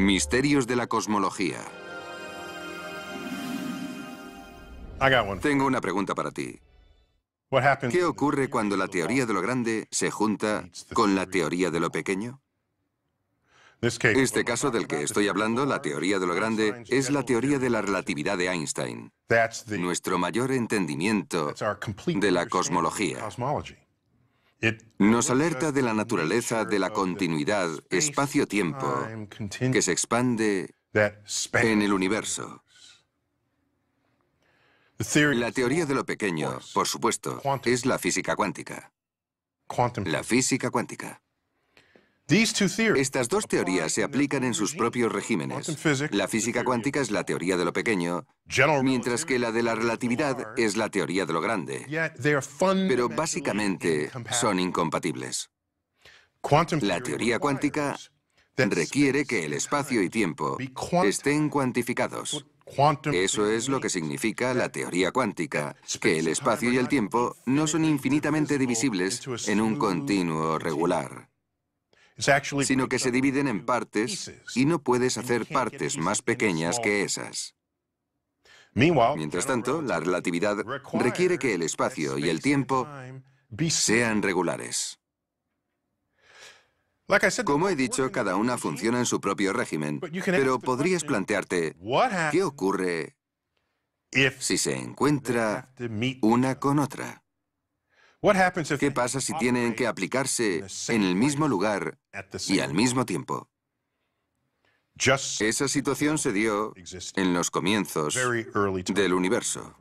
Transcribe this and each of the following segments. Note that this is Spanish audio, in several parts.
Misterios de la cosmología. Tengo una pregunta para ti. ¿Qué ocurre cuando la teoría de lo grande se junta con la teoría de lo pequeño? Este caso del que estoy hablando, la teoría de lo grande, es la teoría de la relatividad de Einstein, nuestro mayor entendimiento de la cosmología. Nos alerta de la naturaleza de la continuidad espacio-tiempo que se expande en el universo. La teoría de lo pequeño, por supuesto, es la física cuántica. La física cuántica. Estas dos teorías se aplican en sus propios regímenes. La física cuántica es la teoría de lo pequeño, mientras que la de la relatividad es la teoría de lo grande. Pero básicamente son incompatibles. La teoría cuántica requiere que el espacio y tiempo estén cuantificados. Eso es lo que significa la teoría cuántica, que el espacio y el tiempo no son infinitamente divisibles en un continuo regular sino que se dividen en partes y no puedes hacer partes más pequeñas que esas. Mientras tanto, la relatividad requiere que el espacio y el tiempo sean regulares. Como he dicho, cada una funciona en su propio régimen, pero podrías plantearte qué ocurre si se encuentra una con otra. ¿Qué pasa si tienen que aplicarse en el mismo lugar y al mismo tiempo? Esa situación se dio en los comienzos del universo.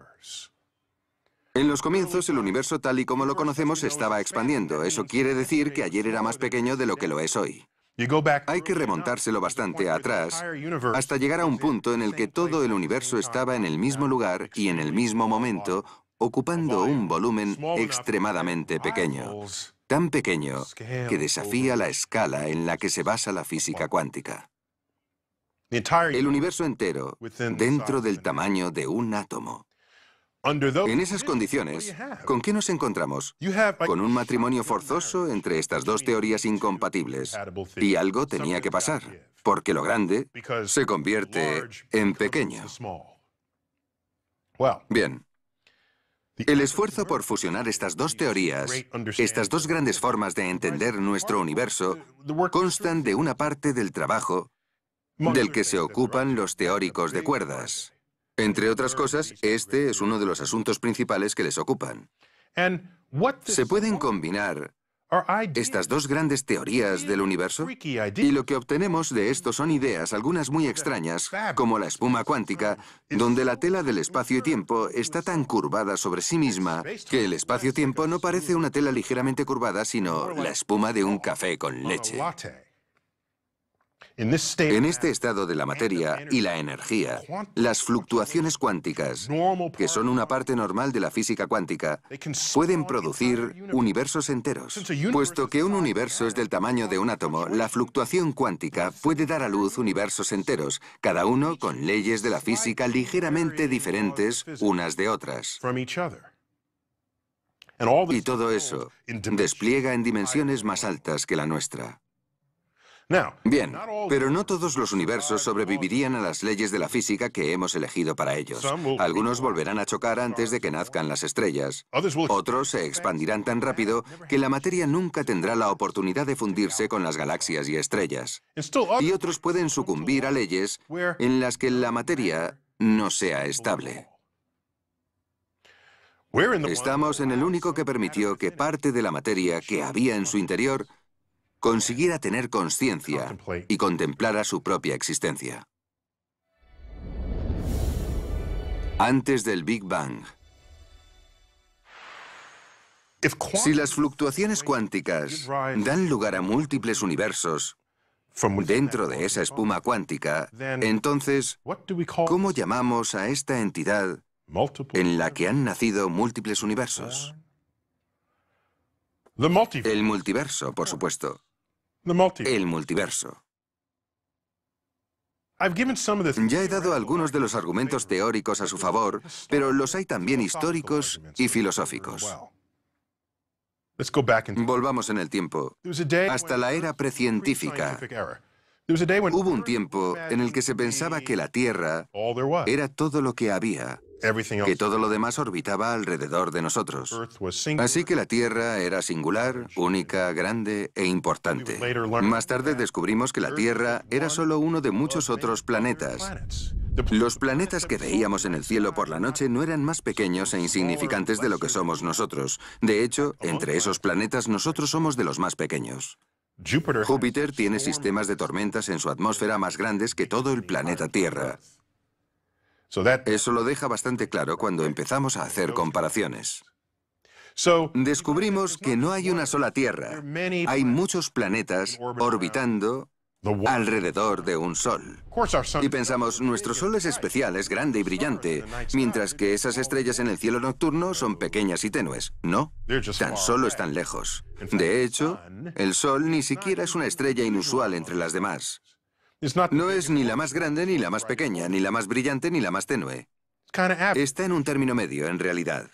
En los comienzos el universo tal y como lo conocemos estaba expandiendo. Eso quiere decir que ayer era más pequeño de lo que lo es hoy. Hay que remontárselo bastante atrás hasta llegar a un punto en el que todo el universo estaba en el mismo lugar y en el mismo momento ocupando un volumen extremadamente pequeño, tan pequeño que desafía la escala en la que se basa la física cuántica. El universo entero dentro del tamaño de un átomo. En esas condiciones, ¿con qué nos encontramos? Con un matrimonio forzoso entre estas dos teorías incompatibles. Y algo tenía que pasar, porque lo grande se convierte en pequeño. Bien, el esfuerzo por fusionar estas dos teorías, estas dos grandes formas de entender nuestro universo, constan de una parte del trabajo del que se ocupan los teóricos de cuerdas. Entre otras cosas, este es uno de los asuntos principales que les ocupan. Se pueden combinar estas dos grandes teorías del universo? Y lo que obtenemos de esto son ideas, algunas muy extrañas, como la espuma cuántica, donde la tela del espacio y tiempo está tan curvada sobre sí misma que el espacio-tiempo no parece una tela ligeramente curvada, sino la espuma de un café con leche. Este en este estado de la materia y la energía, las fluctuaciones cuánticas, que son una parte normal de la física cuántica, pueden producir universos enteros. Puesto que un universo es del tamaño de un átomo, la fluctuación cuántica puede dar a luz universos enteros, cada uno con leyes de la física ligeramente diferentes unas de otras. Y todo eso despliega en dimensiones más altas que la nuestra. Bien, pero no todos los universos sobrevivirían a las leyes de la física que hemos elegido para ellos. Algunos volverán a chocar antes de que nazcan las estrellas. Otros se expandirán tan rápido que la materia nunca tendrá la oportunidad de fundirse con las galaxias y estrellas. Y otros pueden sucumbir a leyes en las que la materia no sea estable. Estamos en el único que permitió que parte de la materia que había en su interior consiguiera tener conciencia y contemplara su propia existencia. Antes del Big Bang, si las fluctuaciones cuánticas dan lugar a múltiples universos dentro de esa espuma cuántica, entonces, ¿cómo llamamos a esta entidad en la que han nacido múltiples universos? El multiverso, por supuesto. El multiverso. Ya he dado algunos de los argumentos teóricos a su favor, pero los hay también históricos y filosóficos. Volvamos en el tiempo, hasta la era precientífica. Hubo un tiempo en el que se pensaba que la Tierra era todo lo que había que todo lo demás orbitaba alrededor de nosotros. Así que la Tierra era singular, única, grande e importante. Más tarde descubrimos que la Tierra era solo uno de muchos otros planetas. Los planetas que veíamos en el cielo por la noche no eran más pequeños e insignificantes de lo que somos nosotros. De hecho, entre esos planetas nosotros somos de los más pequeños. Júpiter tiene sistemas de tormentas en su atmósfera más grandes que todo el planeta Tierra. Eso lo deja bastante claro cuando empezamos a hacer comparaciones. Descubrimos que no hay una sola Tierra, hay muchos planetas orbitando alrededor de un sol. Y pensamos, nuestro sol es especial, es grande y brillante, mientras que esas estrellas en el cielo nocturno son pequeñas y tenues. No, tan solo están lejos. De hecho, el sol ni siquiera es una estrella inusual entre las demás. No es ni la más grande, ni la más pequeña, ni la más brillante, ni la más tenue. Está en un término medio, en realidad.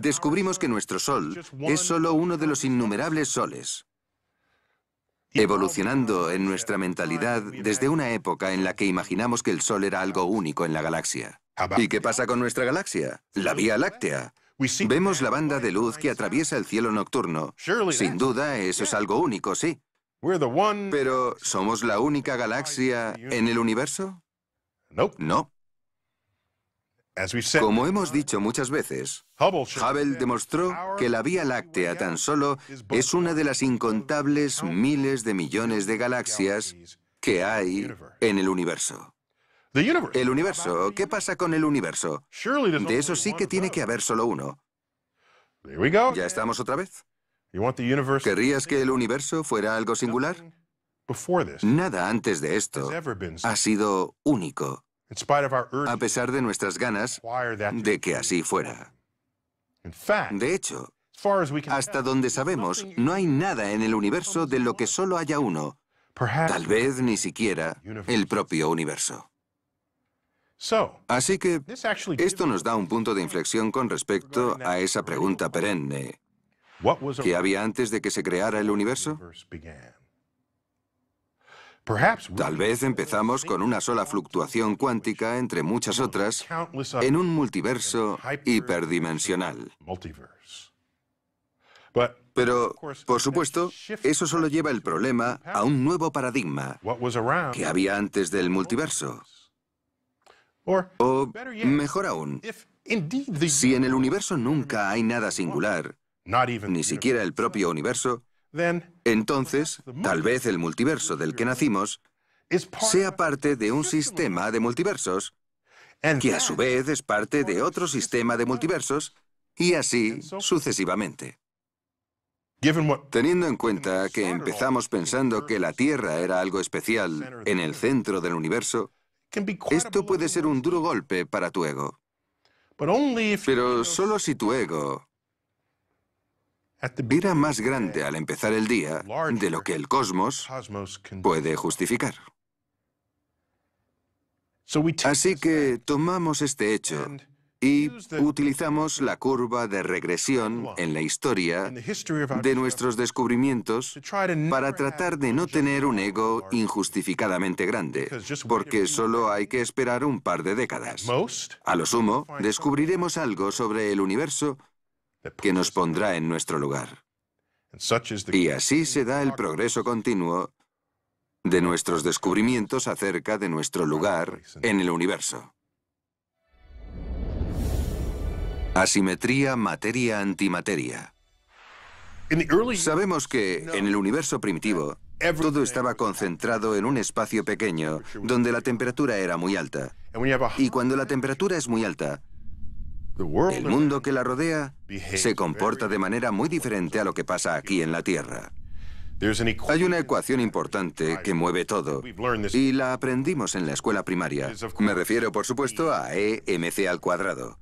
Descubrimos que nuestro Sol es solo uno de los innumerables soles, evolucionando en nuestra mentalidad desde una época en la que imaginamos que el Sol era algo único en la galaxia. ¿Y qué pasa con nuestra galaxia? La Vía Láctea. Vemos la banda de luz que atraviesa el cielo nocturno. Sin duda, eso es algo único, sí. Pero ¿somos la única galaxia en el universo? No. Como hemos dicho muchas veces, Hubble demostró que la Vía Láctea tan solo es una de las incontables miles de millones de galaxias que hay en el universo. El universo, ¿qué pasa con el universo? De eso sí que tiene que haber solo uno. Ya estamos otra vez. ¿Querrías que el universo fuera algo singular? Nada antes de esto ha sido único, a pesar de nuestras ganas de que así fuera. De hecho, hasta donde sabemos, no hay nada en el universo de lo que solo haya uno, tal vez ni siquiera el propio universo. Así que esto nos da un punto de inflexión con respecto a esa pregunta perenne ¿Qué había antes de que se creara el universo? Tal vez empezamos con una sola fluctuación cuántica entre muchas otras en un multiverso hiperdimensional. Pero, por supuesto, eso solo lleva el problema a un nuevo paradigma que había antes del multiverso. O, mejor aún, si en el universo nunca hay nada singular, ni siquiera el propio universo, entonces tal vez el multiverso del que nacimos sea parte de un sistema de multiversos, que a su vez es parte de otro sistema de multiversos, y así sucesivamente. Teniendo en cuenta que empezamos pensando que la Tierra era algo especial en el centro del universo, esto puede ser un duro golpe para tu ego. Pero solo si tu ego era más grande al empezar el día de lo que el cosmos puede justificar. Así que tomamos este hecho y utilizamos la curva de regresión en la historia de nuestros descubrimientos para tratar de no tener un ego injustificadamente grande, porque solo hay que esperar un par de décadas. A lo sumo, descubriremos algo sobre el universo que nos pondrá en nuestro lugar. Y así se da el progreso continuo de nuestros descubrimientos acerca de nuestro lugar en el universo. Asimetría materia-antimateria. Sabemos que en el universo primitivo todo estaba concentrado en un espacio pequeño donde la temperatura era muy alta. Y cuando la temperatura es muy alta, el mundo que la rodea se comporta de manera muy diferente a lo que pasa aquí en la Tierra. Hay una ecuación importante que mueve todo y la aprendimos en la escuela primaria. Me refiero, por supuesto, a EMC al cuadrado.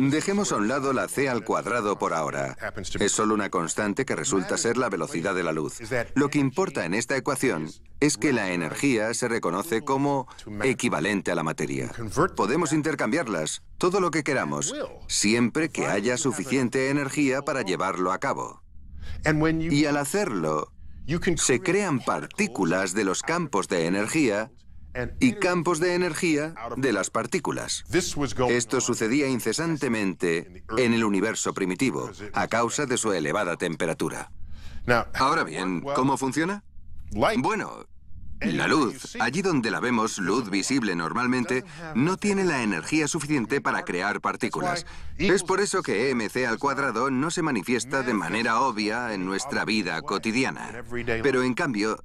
Dejemos a un lado la c al cuadrado por ahora. Es solo una constante que resulta ser la velocidad de la luz. Lo que importa en esta ecuación es que la energía se reconoce como equivalente a la materia. Podemos intercambiarlas, todo lo que queramos, siempre que haya suficiente energía para llevarlo a cabo. Y al hacerlo, se crean partículas de los campos de energía y campos de energía de las partículas. Esto sucedía incesantemente en el universo primitivo a causa de su elevada temperatura. Ahora bien, ¿cómo funciona? Bueno, la luz, allí donde la vemos, luz visible normalmente, no tiene la energía suficiente para crear partículas. Es por eso que EMC al cuadrado no se manifiesta de manera obvia en nuestra vida cotidiana. Pero en cambio,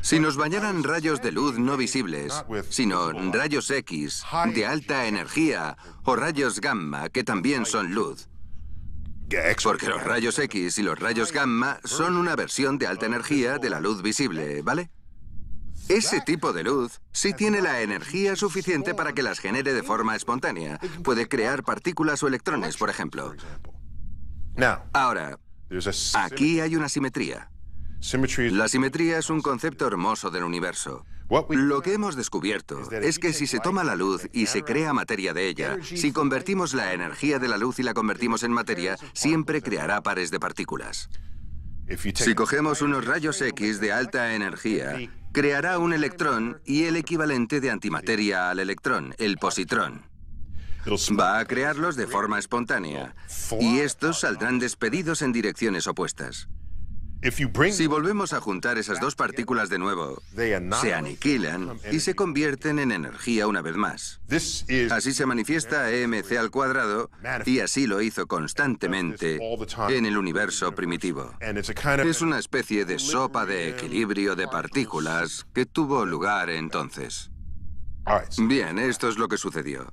si nos bañaran rayos de luz no visibles, sino rayos X de alta energía o rayos gamma que también son luz, porque los rayos X y los rayos gamma son una versión de alta energía de la luz visible, ¿vale? Ese tipo de luz sí tiene la energía suficiente para que las genere de forma espontánea. Puede crear partículas o electrones, por ejemplo. Ahora, aquí hay una simetría. La simetría es un concepto hermoso del universo. Lo que hemos descubierto es que si se toma la luz y se crea materia de ella, si convertimos la energía de la luz y la convertimos en materia, siempre creará pares de partículas. Si cogemos unos rayos X de alta energía creará un electrón y el equivalente de antimateria al electrón, el positrón. Va a crearlos de forma espontánea y estos saldrán despedidos en direcciones opuestas. Si volvemos a juntar esas dos partículas de nuevo, se aniquilan y se convierten en energía una vez más. Así se manifiesta EMC al cuadrado y así lo hizo constantemente en el universo primitivo. Es una especie de sopa de equilibrio de partículas que tuvo lugar entonces. Bien, esto es lo que sucedió.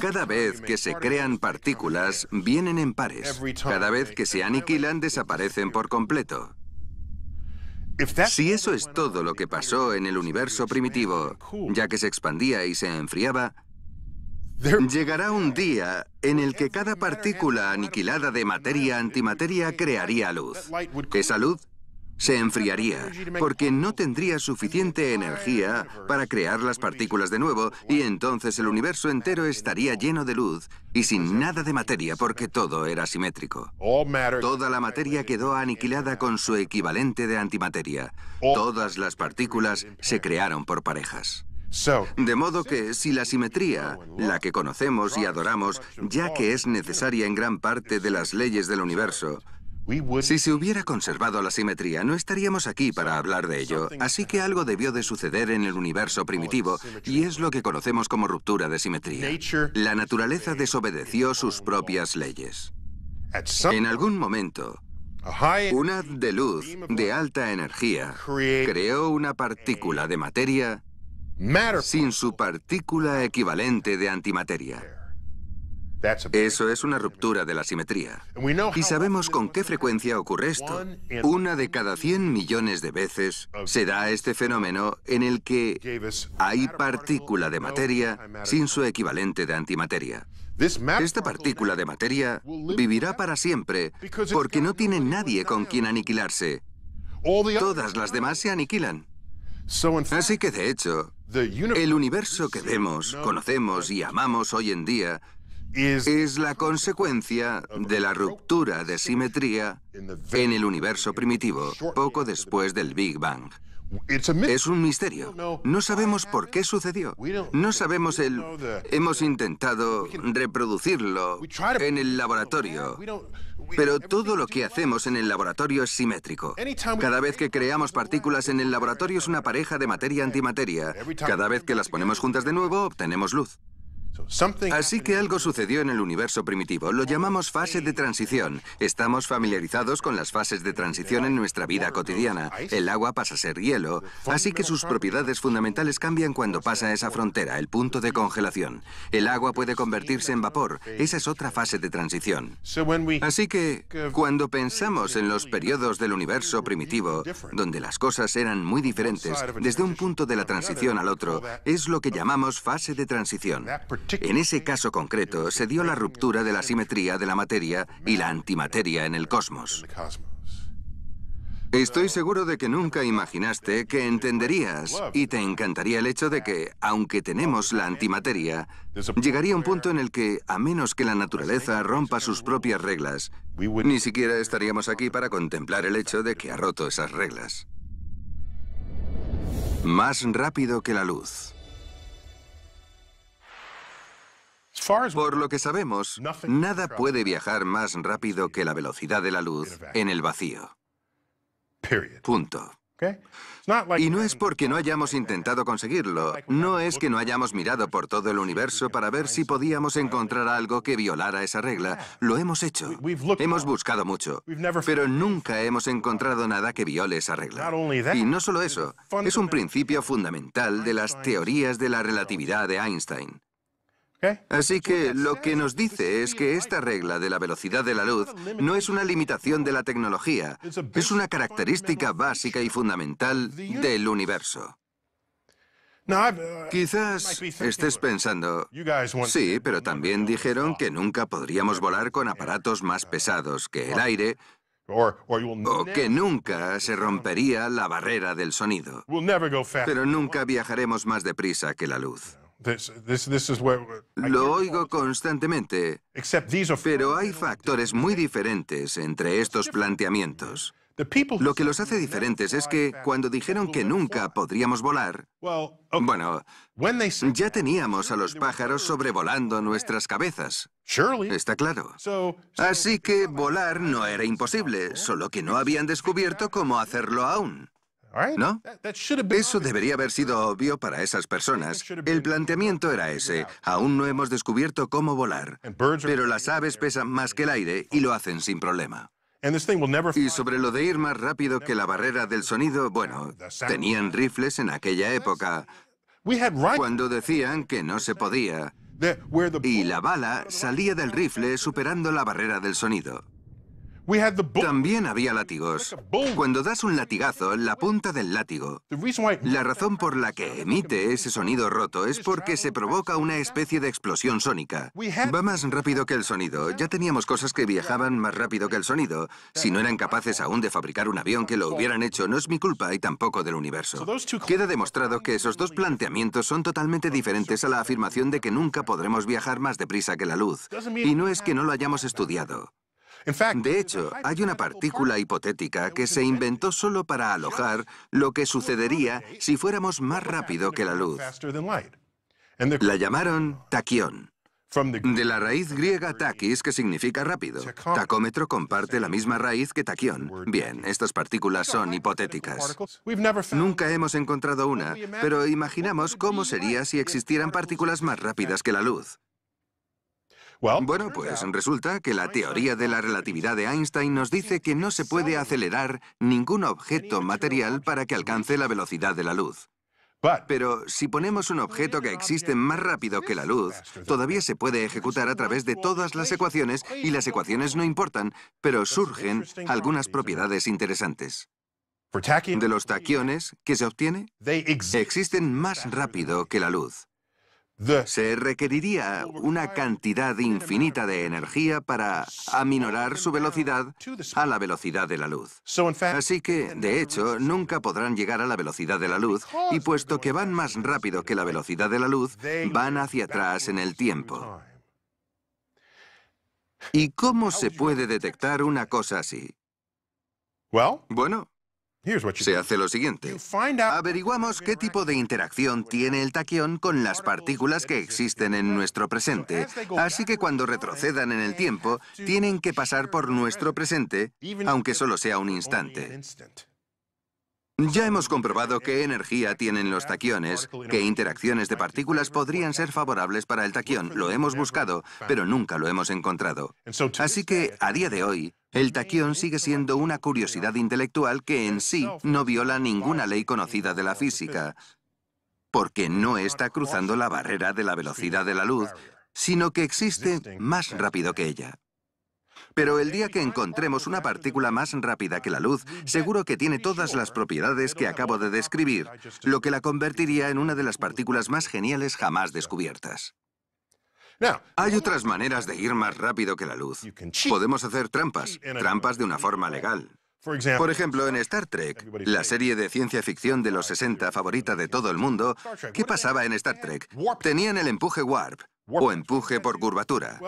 Cada vez que se crean partículas, vienen en pares. Cada vez que se aniquilan, desaparecen por completo. Si eso es todo lo que pasó en el universo primitivo, ya que se expandía y se enfriaba, llegará un día en el que cada partícula aniquilada de materia-antimateria crearía luz. Esa luz se enfriaría, porque no tendría suficiente energía para crear las partículas de nuevo, y entonces el universo entero estaría lleno de luz y sin nada de materia, porque todo era simétrico. Toda la materia quedó aniquilada con su equivalente de antimateria. Todas las partículas se crearon por parejas. De modo que si la simetría, la que conocemos y adoramos, ya que es necesaria en gran parte de las leyes del universo, si se hubiera conservado la simetría, no estaríamos aquí para hablar de ello, así que algo debió de suceder en el universo primitivo y es lo que conocemos como ruptura de simetría. La naturaleza desobedeció sus propias leyes. En algún momento, una de luz de alta energía creó una partícula de materia sin su partícula equivalente de antimateria. Eso es una ruptura de la simetría. Y sabemos con qué frecuencia ocurre esto. Una de cada 100 millones de veces se da este fenómeno en el que hay partícula de materia sin su equivalente de antimateria. Esta partícula de materia vivirá para siempre porque no tiene nadie con quien aniquilarse. Todas las demás se aniquilan. Así que, de hecho, el universo que vemos, conocemos y amamos hoy en día es la consecuencia de la ruptura de simetría en el universo primitivo poco después del Big Bang. Es un misterio. No sabemos por qué sucedió. No sabemos el... Hemos intentado reproducirlo en el laboratorio. Pero todo lo que hacemos en el laboratorio es simétrico. Cada vez que creamos partículas en el laboratorio es una pareja de materia-antimateria. Cada vez que las ponemos juntas de nuevo, obtenemos luz. Así que algo sucedió en el universo primitivo. Lo llamamos fase de transición. Estamos familiarizados con las fases de transición en nuestra vida cotidiana. El agua pasa a ser hielo, así que sus propiedades fundamentales cambian cuando pasa esa frontera, el punto de congelación. El agua puede convertirse en vapor. Esa es otra fase de transición. Así que cuando pensamos en los periodos del universo primitivo, donde las cosas eran muy diferentes, desde un punto de la transición al otro, es lo que llamamos fase de transición. En ese caso concreto se dio la ruptura de la simetría de la materia y la antimateria en el cosmos. Estoy seguro de que nunca imaginaste que entenderías y te encantaría el hecho de que, aunque tenemos la antimateria, llegaría un punto en el que, a menos que la naturaleza rompa sus propias reglas, ni siquiera estaríamos aquí para contemplar el hecho de que ha roto esas reglas. Más rápido que la luz. Por lo que sabemos, nada puede viajar más rápido que la velocidad de la luz en el vacío. Punto. Y no es porque no hayamos intentado conseguirlo, no es que no hayamos mirado por todo el universo para ver si podíamos encontrar algo que violara esa regla. Lo hemos hecho. Hemos buscado mucho, pero nunca hemos encontrado nada que viole esa regla. Y no solo eso, es un principio fundamental de las teorías de la relatividad de Einstein. Así que lo que nos dice es que esta regla de la velocidad de la luz no es una limitación de la tecnología, es una característica básica y fundamental del universo. Quizás estés pensando, sí, pero también dijeron que nunca podríamos volar con aparatos más pesados que el aire o que nunca se rompería la barrera del sonido. Pero nunca viajaremos más deprisa que la luz. Lo oigo constantemente, pero hay factores muy diferentes entre estos planteamientos. Lo que los hace diferentes es que cuando dijeron que nunca podríamos volar, bueno, ya teníamos a los pájaros sobrevolando nuestras cabezas. Está claro. Así que volar no era imposible, solo que no habían descubierto cómo hacerlo aún. ¿No? Eso debería haber sido obvio para esas personas. El planteamiento era ese. Aún no hemos descubierto cómo volar. Pero las aves pesan más que el aire y lo hacen sin problema. Y sobre lo de ir más rápido que la barrera del sonido, bueno, tenían rifles en aquella época cuando decían que no se podía y la bala salía del rifle superando la barrera del sonido. También había látigos. Cuando das un latigazo, la punta del látigo. La razón por la que emite ese sonido roto es porque se provoca una especie de explosión sónica. Va más rápido que el sonido. Ya teníamos cosas que viajaban más rápido que el sonido. Si no eran capaces aún de fabricar un avión que lo hubieran hecho, no es mi culpa y tampoco del universo. Queda demostrado que esos dos planteamientos son totalmente diferentes a la afirmación de que nunca podremos viajar más deprisa que la luz. Y no es que no lo hayamos estudiado. De hecho, hay una partícula hipotética que se inventó solo para alojar lo que sucedería si fuéramos más rápido que la luz. La llamaron taquión. De la raíz griega taquis, que significa rápido. Tacómetro comparte la misma raíz que taquión. Bien, estas partículas son hipotéticas. Nunca hemos encontrado una, pero imaginamos cómo sería si existieran partículas más rápidas que la luz. Bueno, pues resulta que la teoría de la relatividad de Einstein nos dice que no se puede acelerar ningún objeto material para que alcance la velocidad de la luz. Pero si ponemos un objeto que existe más rápido que la luz, todavía se puede ejecutar a través de todas las ecuaciones y las ecuaciones no importan, pero surgen algunas propiedades interesantes. De los taquiones, que se obtiene? Existen más rápido que la luz. Se requeriría una cantidad infinita de energía para aminorar su velocidad a la velocidad de la luz. Así que, de hecho, nunca podrán llegar a la velocidad de la luz y puesto que van más rápido que la velocidad de la luz, van hacia atrás en el tiempo. ¿Y cómo se puede detectar una cosa así? Bueno, se hace lo siguiente. Averiguamos qué tipo de interacción tiene el taquión con las partículas que existen en nuestro presente. Así que cuando retrocedan en el tiempo, tienen que pasar por nuestro presente, aunque solo sea un instante. Ya hemos comprobado qué energía tienen los taquiones, qué interacciones de partículas podrían ser favorables para el taquión. Lo hemos buscado, pero nunca lo hemos encontrado. Así que, a día de hoy, el taquión sigue siendo una curiosidad intelectual que en sí no viola ninguna ley conocida de la física, porque no está cruzando la barrera de la velocidad de la luz, sino que existe más rápido que ella. Pero el día que encontremos una partícula más rápida que la luz, seguro que tiene todas las propiedades que acabo de describir, lo que la convertiría en una de las partículas más geniales jamás descubiertas. Hay otras maneras de ir más rápido que la luz. Podemos hacer trampas, trampas de una forma legal. Por ejemplo, en Star Trek, la serie de ciencia ficción de los 60 favorita de todo el mundo, ¿qué pasaba en Star Trek? Tenían el empuje warp o empuje por curvatura.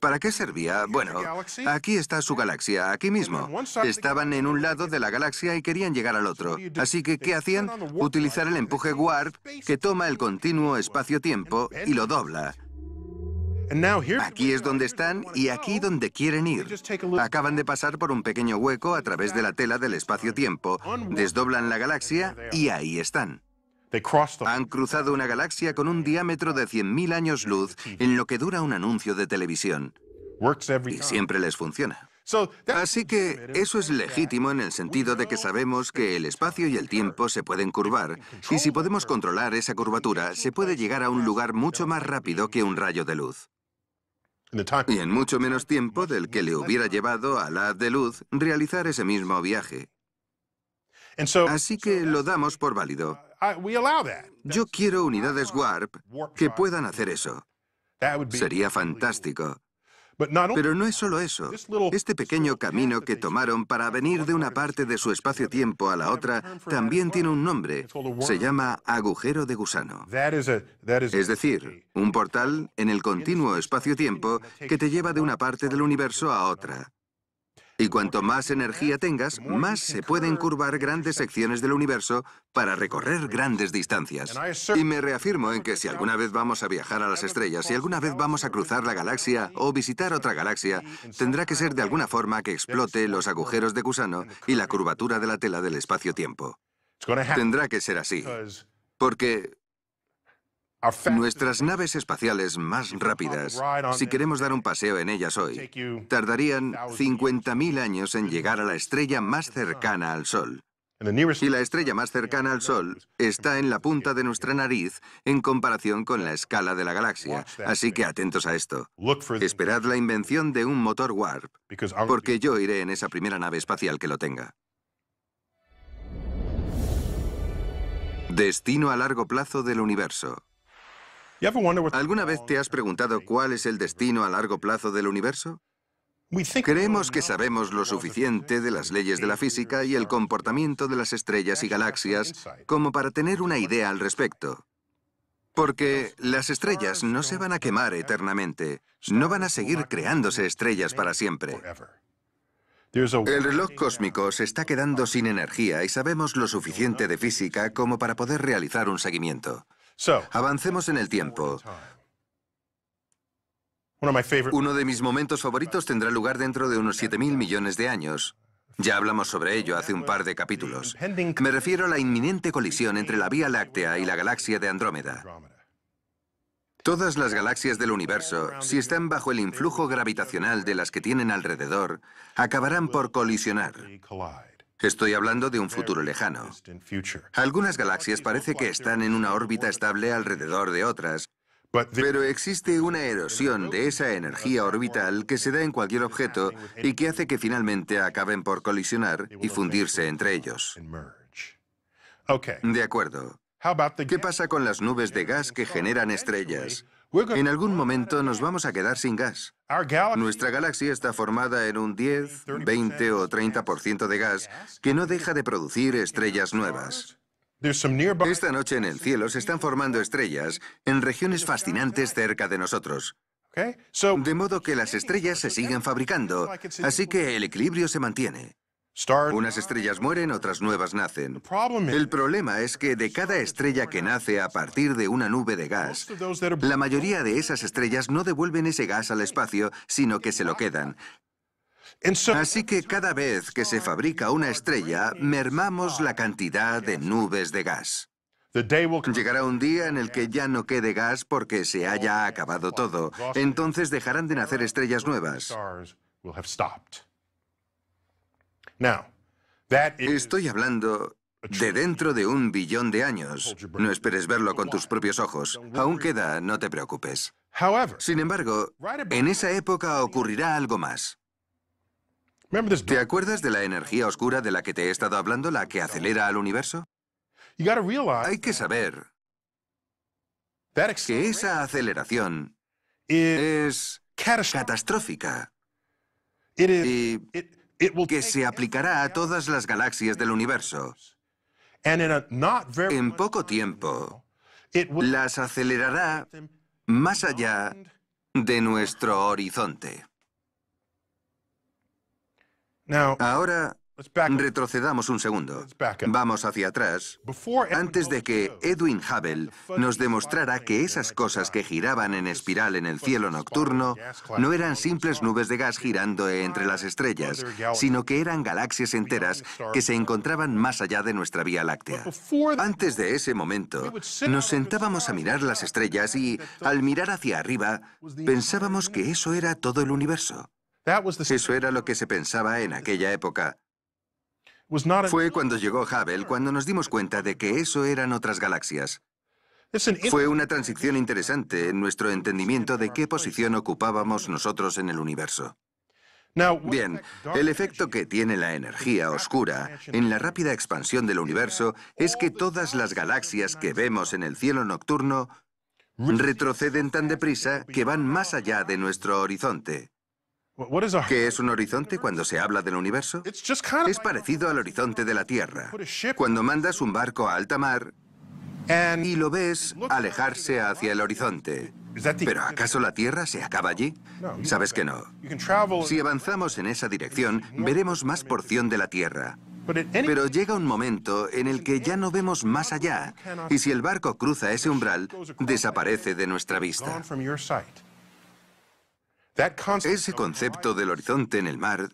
¿Para qué servía? Bueno, aquí está su galaxia, aquí mismo. Estaban en un lado de la galaxia y querían llegar al otro. Así que, ¿qué hacían? Utilizar el empuje warp que toma el continuo espacio-tiempo y lo dobla. Aquí es donde están y aquí donde quieren ir. Acaban de pasar por un pequeño hueco a través de la tela del espacio-tiempo, desdoblan la galaxia y ahí están. Han cruzado una galaxia con un diámetro de 100.000 años luz en lo que dura un anuncio de televisión. Y siempre les funciona. Así que eso es legítimo en el sentido de que sabemos que el espacio y el tiempo se pueden curvar, y si podemos controlar esa curvatura, se puede llegar a un lugar mucho más rápido que un rayo de luz y en mucho menos tiempo del que le hubiera llevado a la de luz realizar ese mismo viaje. Así que lo damos por válido. Yo quiero unidades Warp que puedan hacer eso. Sería fantástico. Pero no es solo eso. Este pequeño camino que tomaron para venir de una parte de su espacio-tiempo a la otra también tiene un nombre. Se llama agujero de gusano. Es decir, un portal en el continuo espacio-tiempo que te lleva de una parte del universo a otra. Y cuanto más energía tengas, más se pueden curvar grandes secciones del universo para recorrer grandes distancias. Y me reafirmo en que si alguna vez vamos a viajar a las estrellas, si alguna vez vamos a cruzar la galaxia o visitar otra galaxia, tendrá que ser de alguna forma que explote los agujeros de gusano y la curvatura de la tela del espacio-tiempo. Tendrá que ser así. Porque Nuestras naves espaciales más rápidas, si queremos dar un paseo en ellas hoy, tardarían 50.000 años en llegar a la estrella más cercana al Sol. Y la estrella más cercana al Sol está en la punta de nuestra nariz en comparación con la escala de la galaxia. Así que atentos a esto. Esperad la invención de un motor Warp, porque yo iré en esa primera nave espacial que lo tenga. Destino a largo plazo del universo. ¿Alguna vez te has preguntado cuál es el destino a largo plazo del universo? Creemos que sabemos lo suficiente de las leyes de la física y el comportamiento de las estrellas y galaxias como para tener una idea al respecto. Porque las estrellas no se van a quemar eternamente, no van a seguir creándose estrellas para siempre. El reloj cósmico se está quedando sin energía y sabemos lo suficiente de física como para poder realizar un seguimiento. Avancemos en el tiempo. Uno de mis momentos favoritos tendrá lugar dentro de unos 7.000 millones de años. Ya hablamos sobre ello hace un par de capítulos. Me refiero a la inminente colisión entre la Vía Láctea y la galaxia de Andrómeda. Todas las galaxias del universo, si están bajo el influjo gravitacional de las que tienen alrededor, acabarán por colisionar. Estoy hablando de un futuro lejano. Algunas galaxias parece que están en una órbita estable alrededor de otras, pero existe una erosión de esa energía orbital que se da en cualquier objeto y que hace que finalmente acaben por colisionar y fundirse entre ellos. De acuerdo. ¿Qué pasa con las nubes de gas que generan estrellas? En algún momento nos vamos a quedar sin gas. Nuestra galaxia está formada en un 10, 20 o 30% de gas que no deja de producir estrellas nuevas. Esta noche en el cielo se están formando estrellas en regiones fascinantes cerca de nosotros. De modo que las estrellas se siguen fabricando, así que el equilibrio se mantiene. Unas estrellas mueren, otras nuevas nacen. El problema es que de cada estrella que nace a partir de una nube de gas, la mayoría de esas estrellas no devuelven ese gas al espacio, sino que se lo quedan. Así que cada vez que se fabrica una estrella, mermamos la cantidad de nubes de gas. Llegará un día en el que ya no quede gas porque se haya acabado todo. Entonces dejarán de nacer estrellas nuevas. Estoy hablando de dentro de un billón de años. No esperes verlo con tus propios ojos. Aún queda, no te preocupes. Sin embargo, en esa época ocurrirá algo más. ¿Te acuerdas de la energía oscura de la que te he estado hablando, la que acelera al universo? Hay que saber que esa aceleración es catastrófica. Y que se aplicará a todas las galaxias del universo. En poco tiempo, las acelerará más allá de nuestro horizonte. Ahora, Retrocedamos un segundo. Vamos hacia atrás antes de que Edwin Hubble nos demostrara que esas cosas que giraban en espiral en el cielo nocturno no eran simples nubes de gas girando entre las estrellas, sino que eran galaxias enteras que se encontraban más allá de nuestra Vía Láctea. Antes de ese momento, nos sentábamos a mirar las estrellas y, al mirar hacia arriba, pensábamos que eso era todo el universo. Eso era lo que se pensaba en aquella época. Fue cuando llegó Hubble cuando nos dimos cuenta de que eso eran otras galaxias. Fue una transición interesante en nuestro entendimiento de qué posición ocupábamos nosotros en el universo. Bien, el efecto que tiene la energía oscura en la rápida expansión del universo es que todas las galaxias que vemos en el cielo nocturno retroceden tan deprisa que van más allá de nuestro horizonte. ¿Qué es un horizonte cuando se habla del universo? Es parecido al horizonte de la Tierra. Cuando mandas un barco a alta mar y lo ves alejarse hacia el horizonte. ¿Pero acaso la Tierra se acaba allí? Sabes que no. Si avanzamos en esa dirección, veremos más porción de la Tierra. Pero llega un momento en el que ya no vemos más allá, y si el barco cruza ese umbral, desaparece de nuestra vista. Ese concepto del horizonte en el mar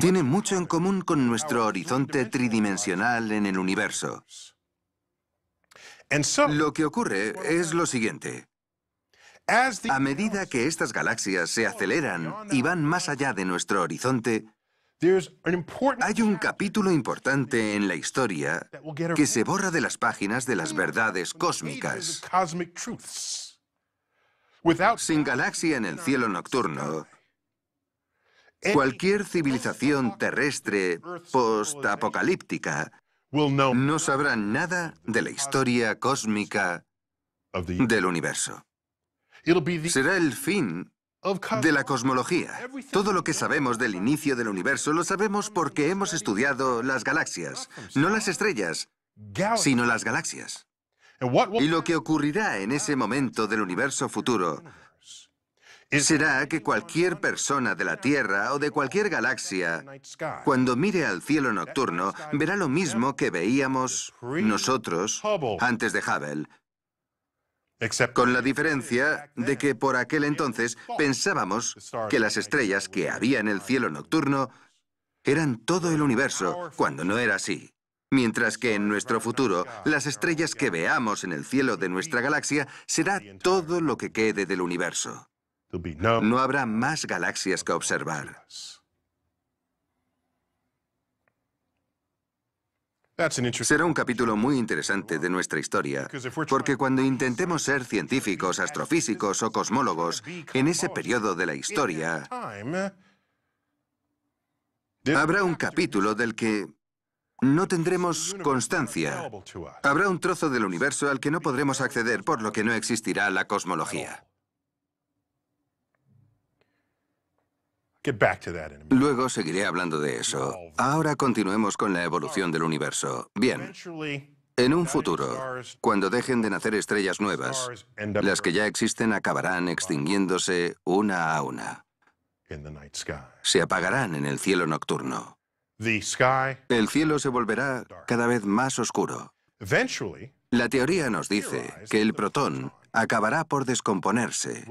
tiene mucho en común con nuestro horizonte tridimensional en el universo. Lo que ocurre es lo siguiente. A medida que estas galaxias se aceleran y van más allá de nuestro horizonte, hay un capítulo importante en la historia que se borra de las páginas de las verdades cósmicas. Sin galaxia en el cielo nocturno, cualquier civilización terrestre post-apocalíptica no sabrá nada de la historia cósmica del universo. Será el fin de la cosmología. Todo lo que sabemos del inicio del universo lo sabemos porque hemos estudiado las galaxias, no las estrellas, sino las galaxias. Y lo que ocurrirá en ese momento del universo futuro será que cualquier persona de la Tierra o de cualquier galaxia, cuando mire al cielo nocturno, verá lo mismo que veíamos nosotros antes de Hubble. Con la diferencia de que por aquel entonces pensábamos que las estrellas que había en el cielo nocturno eran todo el universo, cuando no era así. Mientras que en nuestro futuro, las estrellas que veamos en el cielo de nuestra galaxia será todo lo que quede del universo. No habrá más galaxias que observar. Será un capítulo muy interesante de nuestra historia, porque cuando intentemos ser científicos, astrofísicos o cosmólogos, en ese periodo de la historia, habrá un capítulo del que no tendremos constancia. Habrá un trozo del universo al que no podremos acceder, por lo que no existirá la cosmología. Luego seguiré hablando de eso. Ahora continuemos con la evolución del universo. Bien. En un futuro, cuando dejen de nacer estrellas nuevas, las que ya existen acabarán extinguiéndose una a una. Se apagarán en el cielo nocturno. El cielo se volverá cada vez más oscuro. La teoría nos dice que el protón acabará por descomponerse.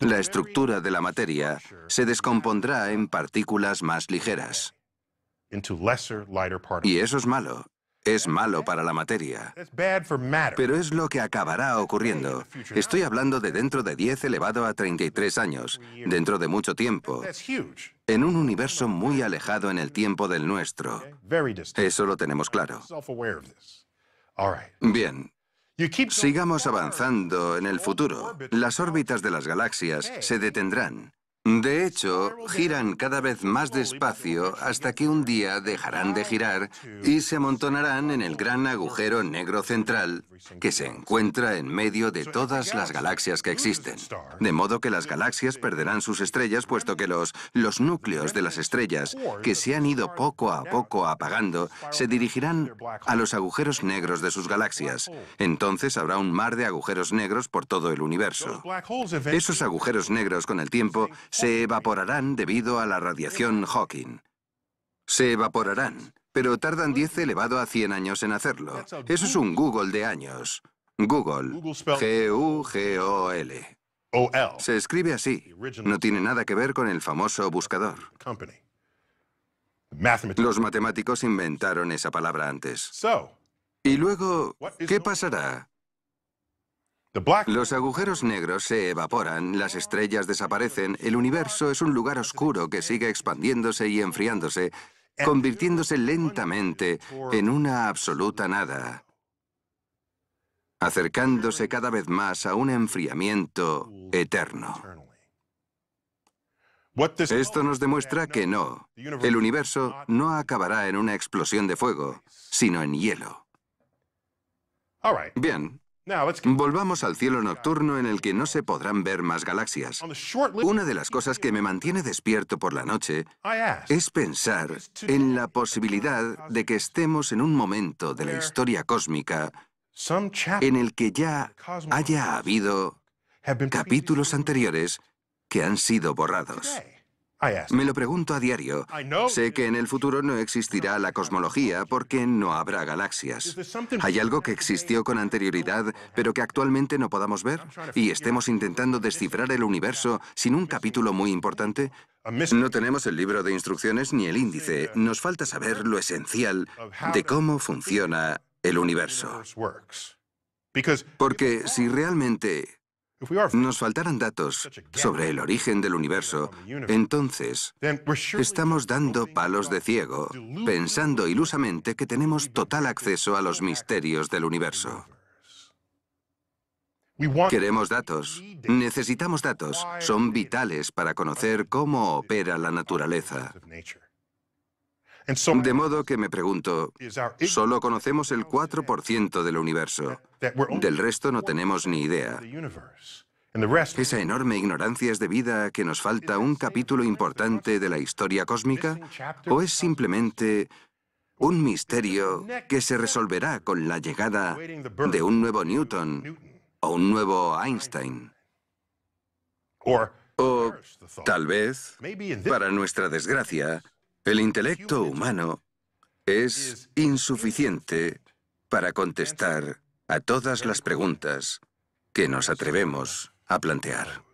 La estructura de la materia se descompondrá en partículas más ligeras. Y eso es malo, es malo para la materia. Pero es lo que acabará ocurriendo. Estoy hablando de dentro de 10 elevado a 33 años, dentro de mucho tiempo, en un universo muy alejado en el tiempo del nuestro. Eso lo tenemos claro. Bien, Sigamos avanzando en el futuro. Las órbitas de las galaxias se detendrán. De hecho, giran cada vez más despacio hasta que un día dejarán de girar y se amontonarán en el gran agujero negro central que se encuentra en medio de todas las galaxias que existen. De modo que las galaxias perderán sus estrellas puesto que los, los núcleos de las estrellas, que se han ido poco a poco apagando, se dirigirán a los agujeros negros de sus galaxias. Entonces habrá un mar de agujeros negros por todo el universo. Esos agujeros negros con el tiempo se evaporarán debido a la radiación Hawking. Se evaporarán, pero tardan 10 elevado a 100 años en hacerlo. Eso es un Google de años. Google. G-U-G-O-L. Se escribe así. No tiene nada que ver con el famoso buscador. Los matemáticos inventaron esa palabra antes. Y luego, ¿qué pasará los agujeros negros se evaporan, las estrellas desaparecen, el universo es un lugar oscuro que sigue expandiéndose y enfriándose, convirtiéndose lentamente en una absoluta nada, acercándose cada vez más a un enfriamiento eterno. Esto nos demuestra que no, el universo no acabará en una explosión de fuego, sino en hielo. Bien, Volvamos al cielo nocturno en el que no se podrán ver más galaxias. Una de las cosas que me mantiene despierto por la noche es pensar en la posibilidad de que estemos en un momento de la historia cósmica en el que ya haya habido capítulos anteriores que han sido borrados. Ah, Me lo pregunto a diario. Sé que en el futuro no existirá la cosmología porque no habrá galaxias. ¿Hay algo que existió con anterioridad pero que actualmente no podamos ver? ¿Y estemos intentando descifrar el universo sin un capítulo muy importante? No tenemos el libro de instrucciones ni el índice. Eh, Nos falta saber lo esencial de cómo funciona el universo. Porque si realmente nos faltaran datos sobre el origen del universo, entonces estamos dando palos de ciego, pensando ilusamente que tenemos total acceso a los misterios del universo. Queremos datos, necesitamos datos, son vitales para conocer cómo opera la naturaleza. De modo que me pregunto, solo conocemos el 4% del universo. Del resto no tenemos ni idea. ¿Esa enorme ignorancia es debida a que nos falta un capítulo importante de la historia cósmica? ¿O es simplemente un misterio que se resolverá con la llegada de un nuevo Newton o un nuevo Einstein? O tal vez, para nuestra desgracia, el intelecto humano es insuficiente para contestar a todas las preguntas que nos atrevemos a plantear.